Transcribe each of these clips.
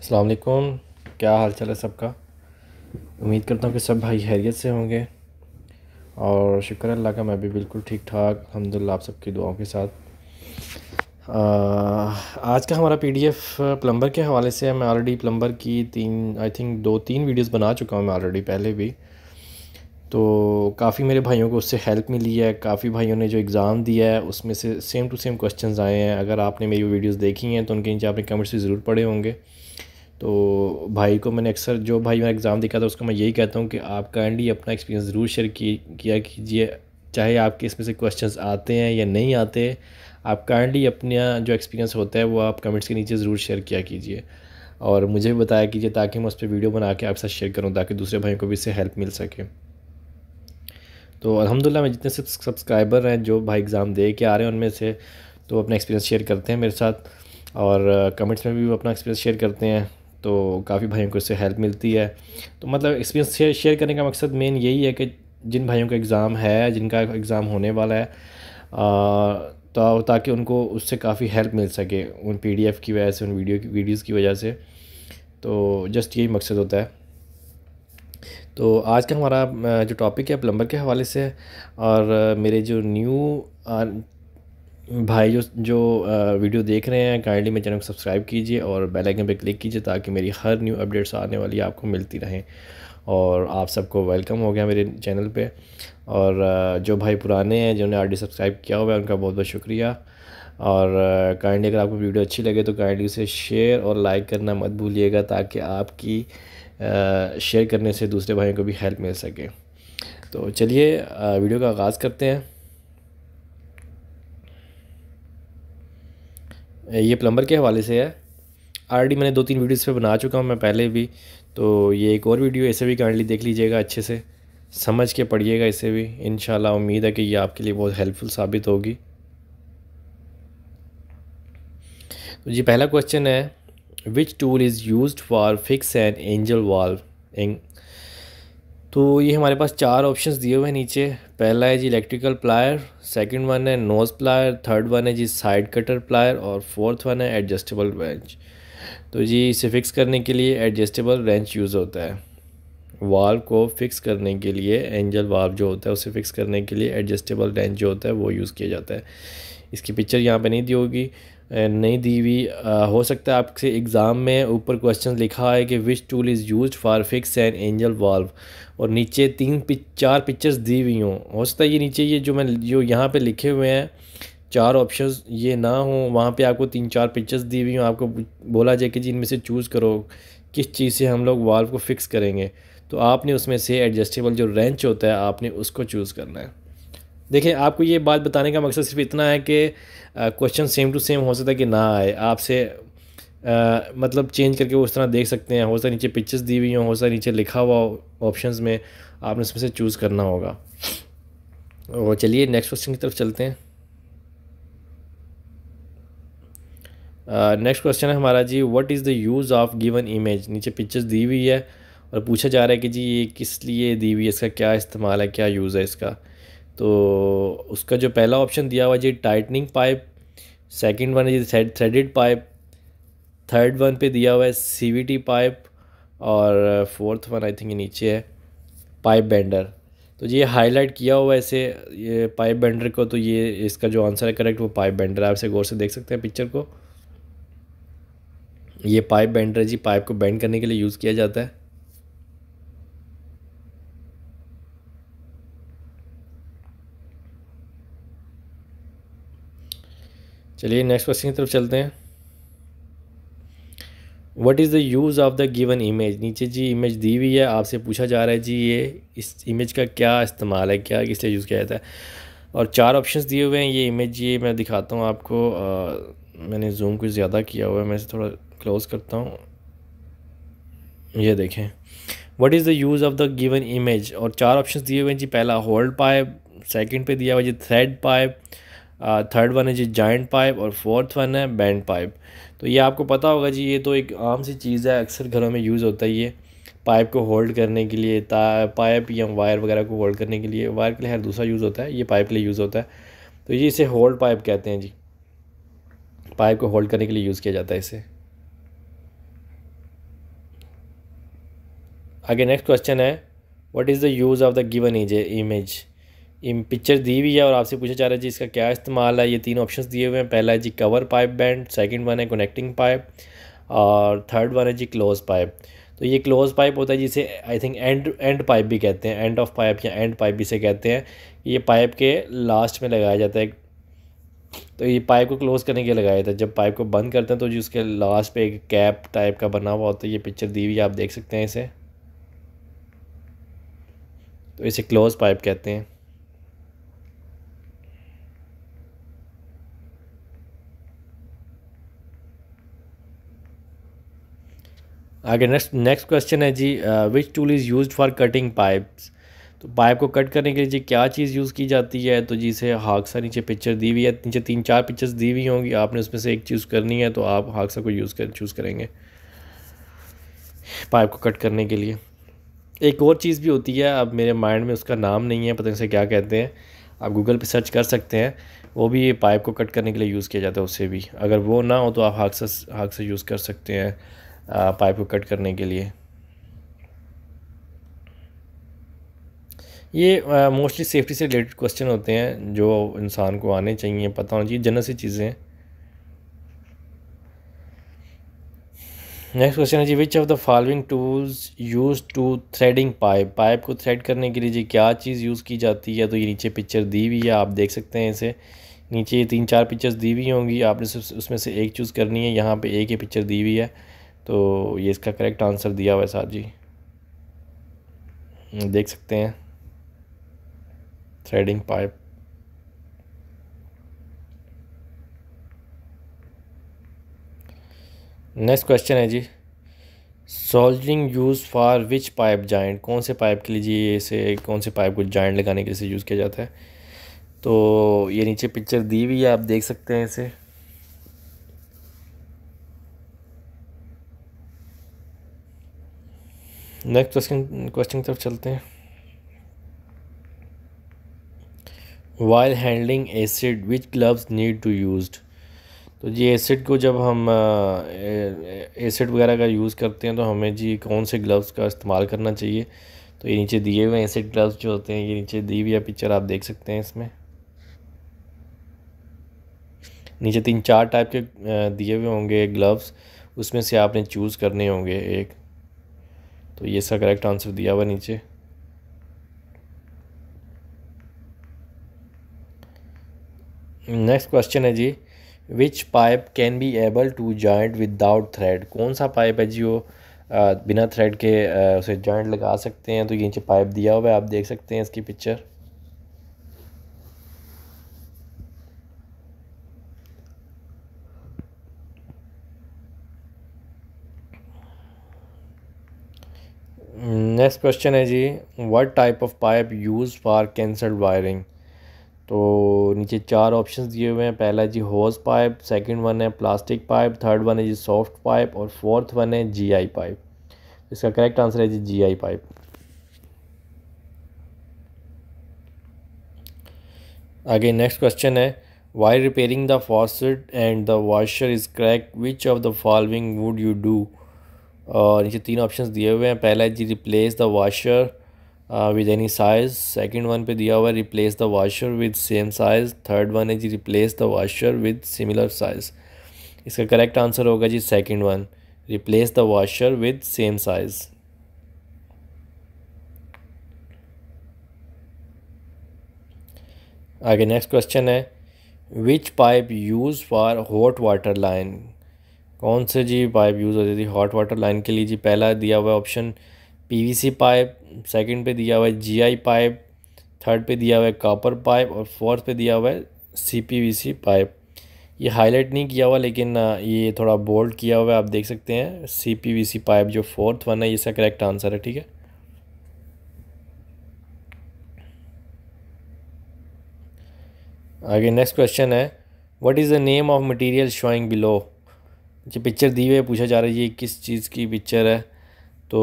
असलकुम क्या हाल चाल है सबका उम्मीद करता हूँ कि सब भाई हैरियत से होंगे और शुक्र अल्लाह का मैं भी बिल्कुल ठीक ठाक अलहमदिल्ला आप सबकी दुआओं के साथ आ, आज का हमारा पीडीएफ प्लम्बर के हवाले से मैं ऑलरेडी प्लम्बर की तीन आई थिंक दो तीन वीडियोस बना चुका हूँ मैं ऑलरेडी पहले भी तो काफ़ी मेरे भाइयों को उससे हेल्प मिली है काफ़ी भाइयों ने जो एग्ज़ाम दिया है उसमें से सेम टू सेम क्वेश्चंस आए हैं अगर आपने मेरी वीडियोस देखी हैं तो उनके नीचे आपने कमेंट्स भी ज़रूर पढ़े होंगे तो भाई को मैंने अक्सर जो भाई मैंने एग्ज़ाम दिखा था उसको मैं यही कहता हूँ कि आप काइंडली अपना एक्सपीरियंस ज़रूर शेयर किया कीजिए चाहे आपके इसमें से क्वेश्चंस आते हैं या नहीं आते आप काइंडली अपना जो एक्सपीरियंस होता है वो आप कमेंट्स के नीचे ज़रूर शेयर किया कीजिए और मुझे भी बताया कीजिए ताकि मैं उस पर वीडियो बना के आपके साथ शेयर करूँ ताकि दूसरे भाई को भी इससे हेल्प मिल सके तो अलहमदिल्ला मैं जितने सब्सक्राइबर हैं जो भाई एग्ज़ाम दे के आ रहे हैं उनमें से तो अपना एक्सपीरियंस शेयर करते हैं मेरे साथ और कमेंट्स में भी अपना एक्सपीरियंस शेयर करते हैं तो काफ़ी भाइयों को इससे हेल्प मिलती है तो मतलब एक्सपीरियंस शेयर करने का मकसद मेन यही है कि जिन भाइयों का एग्ज़ाम है जिनका एग्ज़ाम होने वाला है तो आ, तो ताकि उनको उससे काफ़ी हेल्प मिल सके उन पी की वजह से उन वीडियो की वीडियोज़ की वजह से तो जस्ट यही मकसद होता है तो आज का हमारा जो टॉपिक है प्लम्बर के हवाले से और मेरे जो न्यू भाई जो जो वीडियो देख रहे हैं काइंडली मेरे चैनल को सब्सक्राइब कीजिए और बेल आइकन पर क्लिक कीजिए ताकि मेरी हर न्यू अपडेट्स आने वाली आपको मिलती रहें और आप सबको वेलकम हो गया मेरे चैनल पे और जो भाई पुराने हैं जिन्होंने ऑलरेडी सब्सक्राइब किया हुआ है उनका बहुत बहुत शुक्रिया और काइंडली अगर आपको वीडियो अच्छी लगे तो काइंडली उसे शेयर और लाइक करना मत भूलिएगा ताकि आपकी शेयर करने से दूसरे भाइयों को भी हेल्प मिल सके तो चलिए वीडियो का आगाज़ करते हैं ये प्लम्बर के हवाले से है ऑलरेडी मैंने दो तीन वीडियोस पे बना चुका हूँ मैं पहले भी तो ये एक और वीडियो इसे भी काइंडली देख लीजिएगा अच्छे से समझ के पढ़िएगा इसे भी इन उम्मीद है कि ये आपके लिए बहुत हेल्पफुल साबित होगी तो जी पहला क्वेश्चन है which tool is use for fix and angle valve तो ये हमारे पास चार ऑप्शंस दिए हुए हैं नीचे पहला है जी इलेक्ट्रिकल प्लायर सेकंड वन है नोज़ प्लायर थर्ड वन है जी साइड कटर प्लायर और फोर्थ वन है एडजस्टेबल रेंच तो जी इसे फिक्स करने के लिए एडजस्टेबल रेंच यूज़ होता है वाल्व को फिक्स करने के लिए एंजल वाल्व जो होता है उसे फिक्स करने के लिए एडजस्टेबल रेंच जो होता है वो यूज़ किया जाता है इसकी पिक्चर यहाँ पे नहीं दी होगी नहीं दी हुई हो सकता है आपसे एग्ज़ाम में ऊपर क्वेश्चन लिखा है कि which tool is use for fix and angle valve और नीचे तीन पिक चार पिक्चर्स दी हुई हों हो सकता है ये नीचे ये जो मैं जो यहाँ पे लिखे हुए हैं चार ऑप्शन ये ना हो वहाँ पे आपको तीन चार पिक्चर्स दी हुई हों आपको बोला जाए कि जी इनमें से चूज़ करो किस चीज़ से हम लोग वाल्व को फ़िक्स करेंगे तो आपने उसमें से एडजस्टेबल जो रेंच होता है आपने उसको चूज़ करना है देखिए आपको ये बात बताने का मकसद सिर्फ इतना है कि क्वेश्चन सेम टू सेम हो सकता है कि ना आए आपसे मतलब चेंज करके वो उस तरह देख सकते हैं हो सकता नीचे पिक्चर्स दी हुई हों हो सकता नीचे लिखा हुआ ऑप्शन में आपने उसमें से चूज़ करना होगा और चलिए नेक्स्ट क्वेश्चन की तरफ चलते हैं नेक्स्ट uh, क्वेश्चन है हमारा जी what is the use of given image नीचे पिक्चर्स दी हुई है और पूछा जा रहा है कि जी ये किस लिए दी हुई है इसका क्या इस्तेमाल है क्या यूज़ है इसका तो उसका जो पहला ऑप्शन दिया हुआ जी टाइटनिंग पाइप सेकंड वन है जी थ्रेडेड पाइप थर्ड वन पे दिया हुआ है सीवीटी पाइप और फोर्थ वन आई थिंक नीचे है पाइप बेंडर तो ये हाईलाइट किया हुआ है ऐसे ये पाइप बेंडर को तो ये इसका जो आंसर है करेक्ट वो पाइप बेंडर है आप इसे गौर से देख सकते हैं पिक्चर को ये पाइप बेंडर है जी पाइप को बेंड करने के लिए यूज़ किया जाता है चलिए नेक्स्ट क्वेश्चन की तरफ चलते हैं what is the use of the given image नीचे जी इमेज दी हुई है आपसे पूछा जा रहा है जी ये इस इमेज का क्या इस्तेमाल है क्या किस लिए यूज़ किया जाता है और चार ऑप्शंस दिए हुए हैं ये इमेज ये मैं दिखाता हूँ आपको आ, मैंने जूम कुछ ज़्यादा किया हुआ है मैं इसे थोड़ा क्लोज़ करता हूँ ये देखें what is the use of the given image और चार ऑप्शन दिए हुए हैं जी पहला होल्ड पाइप सेकेंड पे दिया हुआ जी थ्रेड पाइप थर्ड वन है जी जॉइंट पाइप और फोर्थ वन है बैंड पाइप तो ये आपको पता होगा जी ये तो एक आम सी चीज़ है अक्सर घरों में यूज़ होता है ये पाइप को होल्ड करने के लिए पाइप या वायर वगैरह को होल्ड करने के लिए वायर के लिए हर दूसरा यूज़ होता है ये पाइप के लिए यूज़ होता है तो ये इसे होल्ड पाइप कहते हैं जी पाइप को होल्ड करने के लिए यूज़ किया जाता है इसे आगे नेक्स्ट क्वेश्चन है what is the use of the given is image picture दी हुई है और आपसे पूछा जा रहा है जी इसका क्या इस्तेमाल है ये तीन ऑप्शन दिए हुए हैं पहला है जी cover pipe bend second one है कनेक्टिंग पाइप और थर्ड वन है जी क्लोज पाइप तो ये क्लोज पाइप होता है जिसे I think end end pipe भी कहते हैं एंड ऑफ पाइप या एंड पाइप जिसे कहते हैं ये पाइप के लास्ट में लगाया जाता है तो ये पाइप को क्लोज़ करने के लिए लगाया जाता है जब पाइप को बंद करते हैं तो जी उसके लास्ट पे एक कैप टाइप का बना हुआ होता है ये पिक्चर दी हुई है आप देख सकते हैं इसे तो इसे क्लोज़ पाइप कहते हैं आगे नेक्स्ट नेक्स्ट क्वेश्चन है जी which tool is use for cutting pipes तो पाइप को कट करने के लिए जी क्या चीज़ यूज़ की जाती है तो जी हादसा नीचे पिक्चर दी हुई है नीचे तीन चार पिक्चर्स दी हुई होंगी आपने उसमें से एक चीज़ करनी है तो आप हादसा को यूज़ कर चूज़ करेंगे पाइप को कट करने के लिए एक और चीज़ भी होती है अब मेरे माइंड में उसका नाम नहीं है पता नहीं से क्या कहते हैं आप गूगल पे सर्च कर सकते हैं वो भी ये पाइप को कट करने के लिए यूज़ किया जाता है उससे भी अगर वो ना हो तो आप हाथ से हाथ से यूज़ कर सकते हैं पाइप को कट करने के लिए ये मोस्टली सेफ्टी से रिलेटेड क्वेश्चन होते हैं जो इंसान को आने चाहिए पता होना चाहिए जनरल सी चीज़ें नेक्स्ट क्वेश्चन है जी which of the following tools use to threading pipe pipe को थ्रेड करने के लिए जी क्या चीज़ यूज़ की जाती है तो ये नीचे पिक्चर दी हुई है आप देख सकते हैं इसे नीचे तीन चार पिक्चर्स दी हुई होंगी आपने उसमें से एक चूज़ करनी है यहाँ पे एक ही पिक्चर दी हुई है तो ये इसका करेक्ट आंसर दिया हुआ है साहब जी देख सकते हैं थ्रेडिंग पाइप नेक्स्ट क्वेश्चन है जी soldering use for which pipe joint कौन से पाइप के लिए जी इसे कौन से पाइप को जॉइंट लगाने के लिए यूज़ किया जाता है तो ये नीचे पिक्चर दी हुई है आप देख सकते हैं इसे नेक्स्ट क्वेश्चन क्वेश्चन की तरफ चलते हैं while handling acid which gloves need to use तो जी एसिड को जब हम एसिड वगैरह का यूज़ करते हैं तो हमें जी कौन से ग्लव्स का इस्तेमाल करना चाहिए तो ये नीचे दिए हुए एसिड ग्लव्स जो होते हैं ये नीचे दी हुई पिक्चर आप देख सकते हैं इसमें नीचे तीन चार टाइप के दिए हुए होंगे ग्लव्स उसमें से आपने चूज़ करने होंगे एक तो ये इसका करेक्ट आंसर दिया हुआ नीचे नेक्स्ट क्वेश्चन है जी which pipe can be able to joint without thread कौन सा पाइप है जी वो बिना थ्रेड के उसे जॉइंट लगा सकते हैं तो ये नीचे पाइप दिया हुआ है आप देख सकते हैं इसकी पिक्चर नेक्स्ट क्वेश्चन है जी what type of pipe use for concealed wiring तो नीचे चार ऑप्शन दिए हुए हैं पहला जी होज पाइप सेकंड वन है प्लास्टिक पाइप थर्ड वन है जी सॉफ्ट पाइप और फोर्थ वन है जीआई पाइप इसका करेक्ट आंसर है जी जीआई पाइप आगे नेक्स्ट क्वेश्चन है while repairing the faucet and the washer is crack which of the following would you do और नीचे तीन ऑप्शन दिए हुए हैं पहला है जी replace the washer with any size second one पे दिया हुआ है replace the washer with same size third one है जी replace the washer with similar size इसका करेक्ट आंसर होगा जी second one replace the washer with same size आगे नेक्स्ट क्वेश्चन है which pipe use for hot water line कौन से जी pipe use होती थी हॉट वाटर लाइन के लिए जी पहला दिया हुआ है ऑप्शन पीवीसी पाइप सेकंड पे दिया हुआ है जीआई पाइप थर्ड पे दिया हुआ है कॉपर पाइप और फोर्थ पे दिया हुआ है सीपीवीसी पाइप ये हाईलाइट नहीं किया हुआ लेकिन ये थोड़ा बोल्ड किया हुआ है आप देख सकते हैं सीपीवीसी पाइप जो फोर्थ वन है इसका करेक्ट आंसर है ठीक है आगे नेक्स्ट क्वेश्चन है what is the name of material showing below जी पिक्चर दी हुई है पूछा जा रहा है ये किस चीज़ की पिक्चर है तो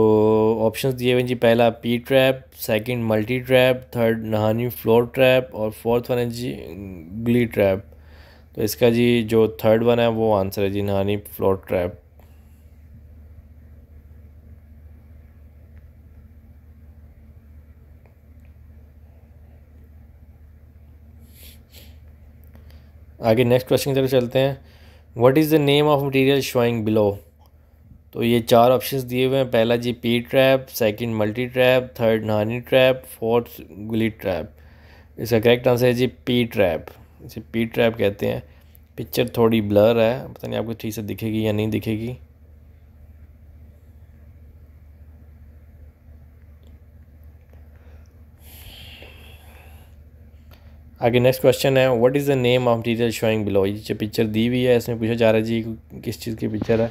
ऑप्शंस दिए हुए हैं जी पहला P trap second multi trap third नहानी फ्लोर ट्रैप और फोर्थ वन है जी ग्ली ट्रैप तो इसका जी जो थर्ड वन है वो आंसर है जी नहानी फ्लोर ट्रैप आगे नेक्स्ट क्वेश्चन की तरफ चलते हैं what is the name of material showing below तो ये चार ऑप्शंस दिए हुए हैं पहला जी P trap second multi trap third नानी ट्रैप फोर्थ गुली ट्रैप इसका करेक्ट आंसर है जी पी ट्रैप इसे पी ट्रैप कहते हैं पिक्चर थोड़ी ब्लर है पता नहीं आपको ठीक से दिखेगी या नहीं दिखेगी आगे नेक्स्ट क्वेश्चन है what is the name of detail showing below ये जो पिक्चर दी हुई है इसमें पूछा जा रहा है जी किस चीज़ की पिक्चर है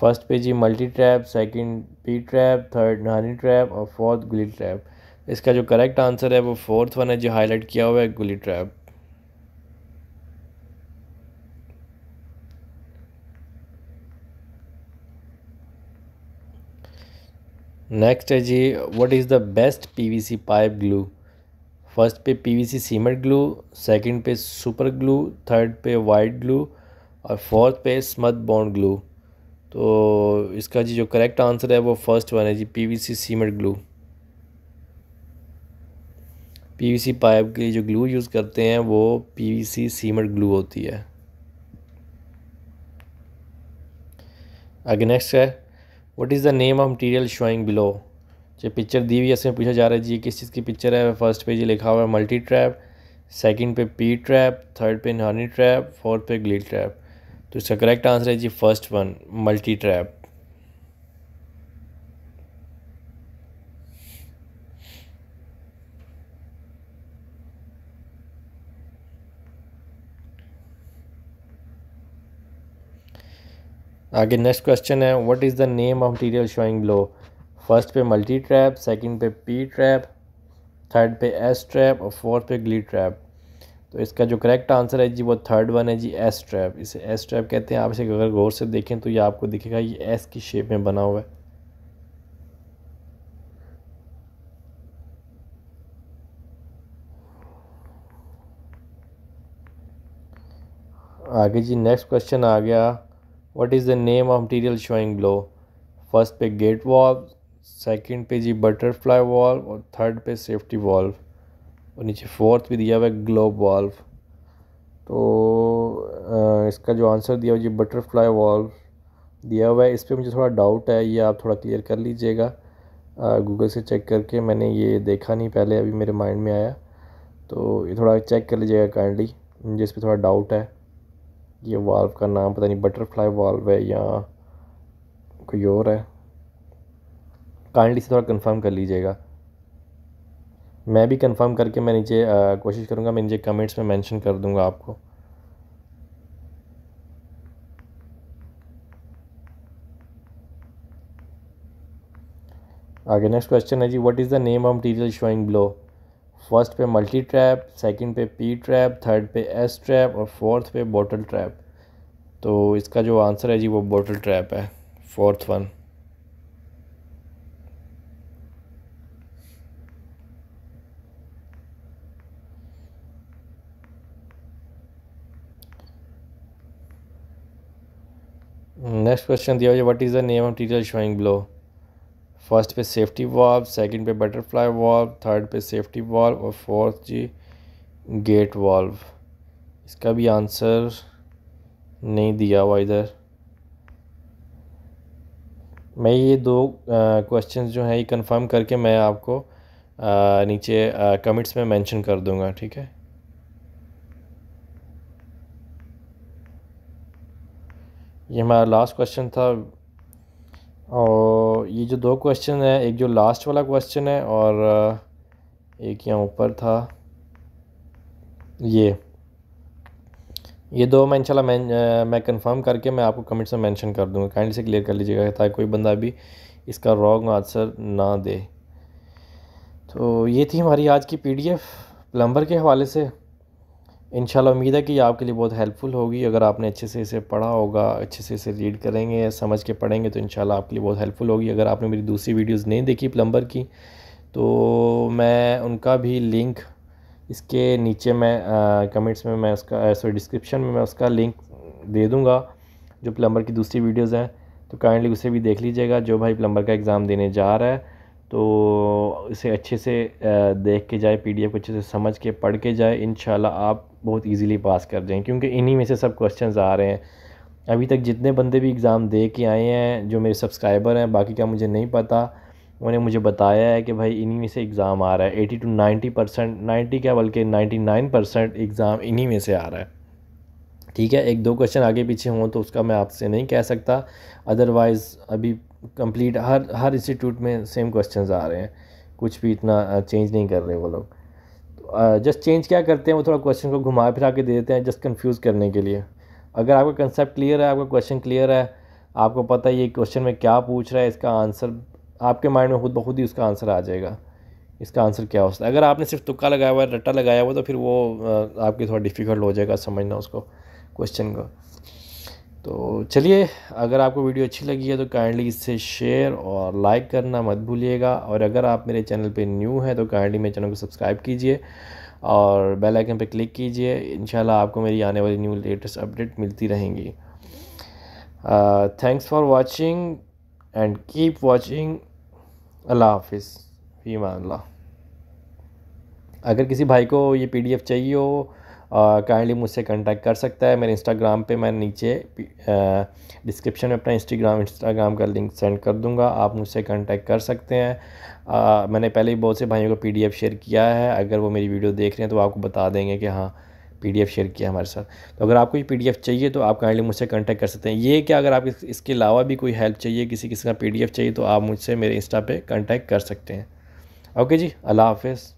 फर्स्ट पे जी multi trap second P trap third नानी ट्रैप और फोर्थ गुली ट्रैप इसका जो करेक्ट आंसर है वो फोर्थ वन है जो हाईलाइट किया हुआ है गुली ट्रैप नेक्स्ट है जी what is the best PVC pipe glue first पे पीवीसी सीमेंट ग्लू सेकंड पे सुपर ग्लू थर्ड पे वाइट ग्लू और फोर्थ पे स्मथ बॉन्ड ग्लू तो इसका जी जो करेक्ट आंसर है वो फर्स्ट वन है जी PVC cement glue PVC pipe के लिए जो ग्लू यूज़ करते हैं वो पीवीसी सीमेंट ग्लू होती है आगे नेक्स्ट है what is the name of material showing below जो पिक्चर दी हुई है इसमें पूछा जा रहा है जी किस चीज़ की पिक्चर है फर्स्ट पे जी लिखा हुआ है मल्टी ट्रैप सेकंड पे पी ट्रैप थर्ड पे नॉनी ट्रैप फोर्थ पे ग्ली ट्रैप तो इसका करेक्ट आंसर है जी फर्स्ट वन मल्टी ट्रैप आगे नेक्स्ट क्वेश्चन है what is the name of material showing below first पे मल्टी ट्रैप सेकंड पे पी ट्रैप थर्ड पे एस ट्रैप और फोर्थ पे ग्ली ट्रैप तो इसका जो करेक्ट आंसर है जी वो थर्ड वन है जी एस ट्रैप इसे एस ट्रैप कहते हैं आप इसे अगर गौर से देखें तो ये आपको दिखेगा ये एस की शेप में बना हुआ है आगे जी नेक्स्ट क्वेश्चन आ गया what is the name of material showing below first पे गेट वॉक सेकंड पे जी बटरफ्लाई वॉल्व और थर्ड पे सेफ्टी वॉल्व और नीचे फोर्थ भी दिया हुआ है ग्लोब वॉल्व तो आ, इसका जो आंसर दिया हुआ जी बटरफ्लाई वॉल्व दिया हुआ है इस पर मुझे थोड़ा डाउट है ये आप थोड़ा क्लियर कर लीजिएगा गूगल से चेक करके मैंने ये देखा नहीं पहले अभी मेरे माइंड में आया तो ये थोड़ा चेक कर लीजिएगा काइंडली मुझे इस पर थोड़ा डाउट है ये वाल्व का नाम पता नहीं बटरफ्लाई वाल्व है या कोई और है काइंडली से थोड़ा कंफर्म कर लीजिएगा मैं भी कंफर्म करके मैं नीचे कोशिश करूँगा मैं नीचे कमेंट्स में मेंशन कर दूँगा आपको आगे नेक्स्ट क्वेश्चन है जी what is the name of material showing below first पे मल्टी ट्रैप सेकंड पे पी ट्रैप थर्ड पे एस ट्रैप और फोर्थ पे बॉटल ट्रैप तो इसका जो आंसर है जी वो बॉटल ट्रैप है फोर्थ वन नेक्स्ट क्वेश्चन दिया हुआ what is the name of teacher showing below first पे सेफ्टी वॉल्व सेकंड पे बटरफ्लाई वॉल्व थर्ड पे सेफ्टी वॉल्व और फोर्थ जी गेट वॉल्व इसका भी आंसर नहीं दिया हुआ इधर मैं ये दो क्वेश्चन जो हैं ये कंफर्म करके मैं आपको आ, नीचे कमेंट्स में मेंशन कर दूंगा ठीक है ये हमारा लास्ट क्वेश्चन था और ये जो दो क्वेश्चन है एक जो लास्ट वाला क्वेश्चन है और एक यहाँ ऊपर था ये ये दो मैं इंशाल्लाह मैं मैं कंफर्म करके मैं आपको कमेंट्स में मेंशन कर दूँगा काइंडली से क्लियर कर लीजिएगा ताकि कोई बंदा भी इसका रॉन्ग आंसर ना दे तो ये थी हमारी आज की पीडीएफ प्लम्बर के हवाले से इन उम्मीद है कि आपके लिए बहुत हेल्पफुल होगी अगर आपने अच्छे से इसे पढ़ा होगा अच्छे से इसे रीड करेंगे समझ के पढ़ेंगे तो इन आपके लिए बहुत हेल्पफुल होगी अगर आपने मेरी दूसरी वीडियोस नहीं देखी प्लम्बर की तो मैं उनका भी लिंक इसके नीचे मैं कमेंट्स में मैं उसका सॉरी डिस्क्रिप्शन में मैं उसका लिंक दे दूँगा जो प्लम्बर की दूसरी वीडियोज़ हैं तो काइंडली उसे भी देख लीजिएगा जो भाई प्लम्बर का एग्ज़ाम देने जा रहा है तो इसे अच्छे से देख के जाए पी को अच्छे से समझ के पढ़ के जाए इन आप बहुत ईजीली पास कर जाएँ क्योंकि इन्हीं में से सब क्वेश्चन आ रहे हैं अभी तक जितने बंदे भी एग्ज़ाम दे के आए हैं जो मेरे सब्सक्राइबर हैं बाकी का मुझे नहीं पता उन्होंने मुझे बताया है कि भाई इन्हीं में से एग्ज़ाम आ रहा है eighty to ninety percent ninety क्या बल्कि नाइन्टी नाइन परसेंट एग्ज़ाम इन्हीं में से आ रहा है ठीक है एक दो क्वेश्चन आगे पीछे हों तो उसका मैं आपसे नहीं कह सकता अदरवाइज़ अभी कंप्लीट हर हर इंस्टीट्यूट में सेम क्वेश्चन आ रहे हैं कुछ भी इतना चेंज नहीं कर रहे वो लोग जस्ट तो, चेंज क्या करते हैं वो थोड़ा क्वेश्चन को घुमा फिरा के दे देते हैं जस्ट कंफ्यूज करने के लिए अगर आपका कंसेप्ट क्लियर है आपका क्वेश्चन क्लियर है आपको पता है ये क्वेश्चन में क्या पूछ रहा है इसका आंसर आपके माइंड में खुद ब खुद ही उसका आंसर आ जाएगा इसका आंसर क्या हो सकता है अगर आपने सिर्फ तुक्का लगाया हुआ है रट्टा लगाया हुआ तो फिर वो आपके थोड़ा डिफ़िकल्ट हो जाएगा समझना उसको क्वेश्चन को तो चलिए अगर आपको वीडियो अच्छी लगी है तो काइंडली इसे शेयर और लाइक करना मत भूलिएगा और अगर आप मेरे चैनल पे न्यू हैं तो काइंडली मेरे चैनल को सब्सक्राइब कीजिए और बेल आइकन पे क्लिक कीजिए इन आपको मेरी आने वाली न्यू लेटेस्ट अपडेट मिलती रहेंगी thanks for watching and keep watching अल्लाह हाफिज़ फ़ी अगर किसी भाई को ये एफ चाहिए हो काइंडली मुझसे कांटेक्ट कर सकता है मेरे इंस्टाग्राम पे मैं नीचे डिस्क्रिप्शन में अपना इंस्टाग्राम इंस्टाग्राम का लिंक सेंड कर दूंगा आप मुझसे कांटेक्ट कर सकते हैं आ, मैंने पहले ही बहुत से भाइयों को पीडीएफ शेयर किया है अगर वो मेरी वीडियो देख रहे हैं तो आपको बता देंगे कि हाँ पी शेयर किया हमारे साथ तो अगर आपको ये पी चाहिए तो आप काइंडली मुझसे कॉन्टैक्ट कर सकते हैं ये क्या अगर आप इसके अलावा भी कोई हेल्प चाहिए किसी किसी का पी चाहिए तो आप मुझसे मेरे इंस्टा पर कॉन्टैक्ट कर सकते हैं ओके जी अल्लाह हाफिज़